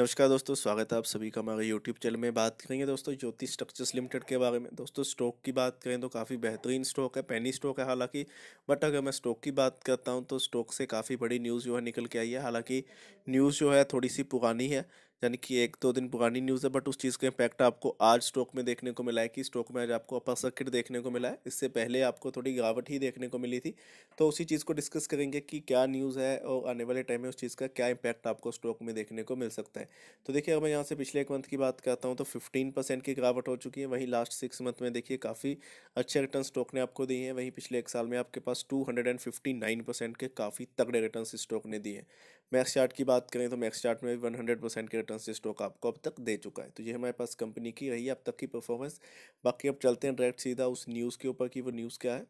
नमस्कार दोस्तों स्वागत है आप सभी का हमारे यूट्यूब चैनल में बात करेंगे दोस्तों ज्योति स्ट्रक्चर्स लिमिटेड के बारे में दोस्तों स्टॉक की बात करें तो काफ़ी बेहतरीन स्टॉक है पैनी स्टॉक है हालांकि बट अगर मैं स्टॉक की बात करता हूं तो स्टॉक से काफ़ी बड़ी न्यूज़ जो है निकल के आई है हालांकि न्यूज़ जो है थोड़ी सी पुरानी है यानी कि एक दो दिन पुरानी न्यूज़ है बट उस चीज़ का इम्पैक्ट आपको आज स्टॉक में देखने को मिला है कि स्टॉक में आज आपको अपर सर्किट देखने को मिला है इससे पहले आपको थोड़ी गिरावट ही देखने को मिली थी तो उसी चीज़ को डिस्कस करेंगे कि क्या न्यूज़ है और आने वाले टाइम में उस चीज़ का क्या इम्पैक्ट आपको स्टॉक में देखने को मिल सकता है तो देखिए अगर मैं यहाँ से पिछले एक मंथ की बात करता हूँ तो फिफ्टीन परसेंट की गिरावट हो चुकी है वहीं लास्ट सिक्स मंथ में देखिए काफ़ी अच्छे रिटर्न स्टॉक ने आपको दिए हैं वहीं पिछले एक साल में आपके पास two hundred and fifty nine percent के काफ़ी तगड़े रिटर्न स्टॉक ने दिए हैं मैक्स चार्ट की बात करें तो मैक्स चार्ट में वन हंड्रेड परसेंट के रिटर्न से स्टॉक आपको अब तक दे चुका है तो ये हमारे पास कंपनी की रही है अब तक की परफॉर्मेंस बाकी अब चलते हैं डायरेक्ट सीधा उस न्यूज़ के ऊपर कि वो न्यूज़ क्या है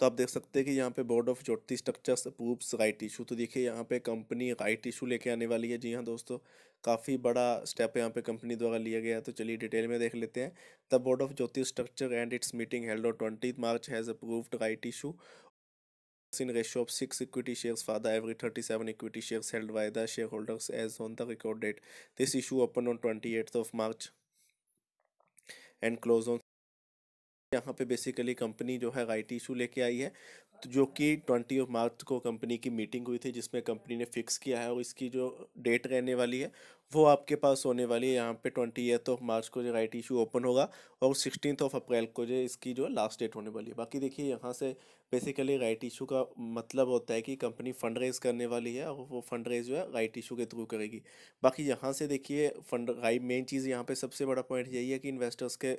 तो आप देख सकते हैं कि यहाँ पे board of Jyoti structures approves right issue तो देखिए यहाँ पे कंपनी राइट इशू लेके आने वाली है जी हाँ दोस्तों काफ़ी बड़ा स्टेप यहाँ पे कंपनी द्वारा लिया गया है तो चलिए डिटेल में देख लेते हैं the board of Jyoti structure and its meeting held on twenty March has approved right issue in ratio of 6 equity shares for the every 37 equity shares held by the shareholders as on the record date. This issue opened on 28th of March and closed on यहाँ पे basically company जो है right issue लेके आई है तो जो कि twenty March को कंपनी की मीटिंग हुई थी जिसमें कंपनी ने फिक्स किया है और इसकी जो डेट रहने वाली है वो आपके पास होने वाली है यहाँ पे ट्वेंटी एथ ऑफ मार्च को जो राइट इशू ओपन होगा और सिक्सटीन ऑफ अप्रैल को जो इसकी जो लास्ट डेट होने वाली है बाकी देखिए यहाँ से बेसिकली राइट इशू का मतलब होता है कि कंपनी फंड रेज करने वाली है और वो फंड रेज जो है राइट इशू के थ्रू करेगी बाकी यहाँ से देखिए फंड राइट मेन चीज़ यहाँ पर सबसे बड़ा पॉइंट यही है कि इन्वेस्टर्स के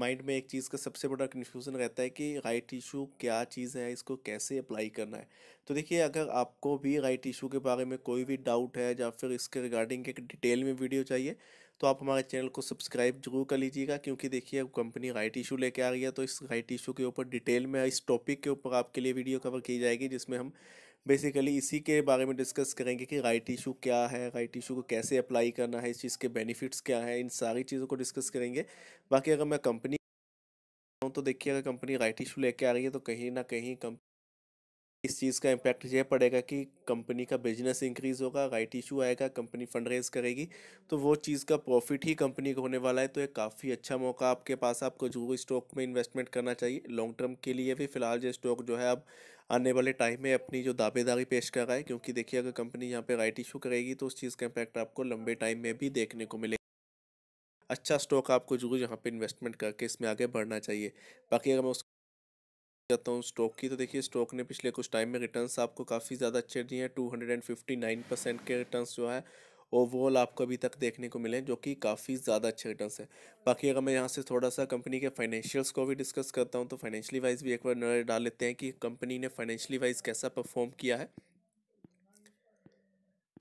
माइंड में एक चीज़ का सबसे बड़ा कन्फ्यूज़न रहता है कि राइट इशू क्या चीज़ है इसको कैसे अप्लाई करना है तो देखिए अगर आपको भी राइट इशू के बारे में कोई भी डाउट है या फिर इसके रिगार्डिंग एक डिटेल में वीडियो चाहिए तो आप हमारे चैनल को सब्सक्राइब जरूर कर लीजिएगा क्योंकि देखिए कंपनी राइट इशू लेके आ रही है तो इस राइट इशू के ऊपर डिटेल में इस टॉपिक के ऊपर आपके लिए वीडियो कवर की जाएगी जिसमें हम बेसिकली इसी के बारे में डिस्कस करेंगे कि राइट इशू क्या है राइट इशू को कैसे अप्लाई करना है इस चीज़ के बेनिफिट्स क्या है इन सारी चीज़ों को डिस्कस करेंगे बाकी अगर मैं कंपनी तो देखिए अगर कंपनी राइट इशू लेके आ रही है तो कहीं ना कहीं कंपनी इस चीज़ का इम्पैक्ट यह पड़ेगा कि कंपनी का बिजनेस इंक्रीज़ होगा राइट इशू आएगा कंपनी फंड रेज करेगी तो वो चीज़ का प्रॉफिट ही कंपनी को होने वाला है तो एक काफ़ी अच्छा मौका आपके पास आपको जो स्टॉक में इन्वेस्टमेंट करना चाहिए लॉन्ग टर्म के लिए भी फिलहाल ये स्टॉक जो है अब आने वाले टाइम में अपनी जो दावेदारी पेश कर रहा है क्योंकि देखिए अगर कंपनी यहाँ पर राइट इशू करेगी तो उस चीज़ का इम्पैक्ट आपको लंबे टाइम में भी देखने को मिलेगा अच्छा स्टॉक आपको जरूर यहाँ पे इन्वेस्टमेंट करके इसमें आगे बढ़ना चाहिए बाकी अगर मैं उस जाता हूँ स्टॉक की तो देखिए स्टॉक ने पिछले कुछ टाइम में रिटर्न्स आपको काफ़ी ज़्यादा अच्छे दिए हैं two hundred and fifty nine percent के रिटर्न्स जो है ओवरऑल आपको अभी तक देखने को मिले जो कि काफ़ी ज़्यादा अच्छे रिटर्न है बाकी अगर मैं यहाँ से थोड़ा सा कंपनी के फाइनेंशियल्स को भी डिस्कस करता हूँ तो फाइनेंशियली वाइज भी एक बार नजर डाल लेते हैं कि कंपनी ने फाइनेंशियली वाइज कैसा परफॉर्म किया है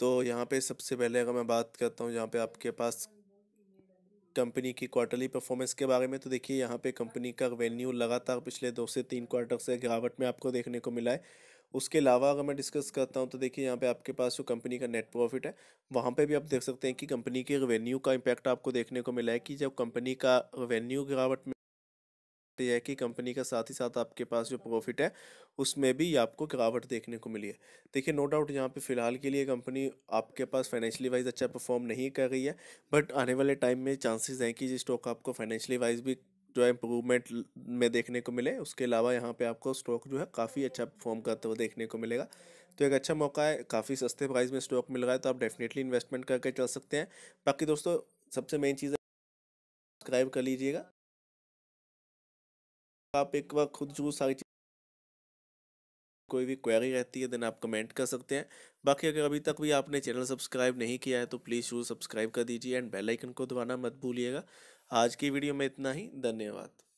तो यहाँ पे सबसे पहले अगर मैं बात करता हूँ यहाँ पे आपके पास कंपनी की क्वार्टरली परफॉर्मेंस के बारे में तो देखिए यहाँ पे कंपनी का रेवेन्यू लगातार पिछले दो से तीन क्वार्टर से गिरावट में आपको देखने को मिला है उसके अलावा अगर मैं डिस्कस करता हूँ तो देखिए यहाँ पे आपके पास जो कंपनी का नेट प्रॉफिट है वहाँ पे भी आप देख सकते हैं कि कंपनी के रेवेन्यू का इम्पैक्ट आपको देखने को मिला है कि जब कंपनी का रेवेन्यू गिरावट में सकते है कि कंपनी का साथ ही साथ आपके पास जो प्रॉफिट है उसमें भी आपको गिरावट देखने को मिली है देखिए नो डाउट यहाँ पे फ़िलहाल के लिए कंपनी आपके पास फाइनेंशियली वाइज अच्छा परफॉर्म नहीं कर रही है बट आने वाले टाइम में चांसेस हैं कि जिस स्टॉक आपको फाइनेंशियली वाइज भी जो है इम्प्रूवमेंट में देखने को मिले उसके अलावा यहाँ पे आपको स्टॉक जो है काफ़ी अच्छा परफॉर्म करते हुए देखने को मिलेगा तो एक अच्छा मौका है काफ़ी सस्ते प्राइस में स्टॉक मिल रहा है तो आप डेफिनेटली इन्वेस्टमेंट करके चल सकते हैं बाकी दोस्तों सबसे मेन चीज़ सब्सक्राइब कर लीजिएगा आप एक बार खुद जो सारी चीज़ कोई भी क्वेरी रहती है देन आप कमेंट कर सकते हैं बाकी अगर अभी तक भी आपने चैनल सब्सक्राइब नहीं किया है तो प्लीज़ शुरू सब्सक्राइब कर दीजिए एंड बेल आइकन को दबाना मत भूलिएगा आज की वीडियो में इतना ही धन्यवाद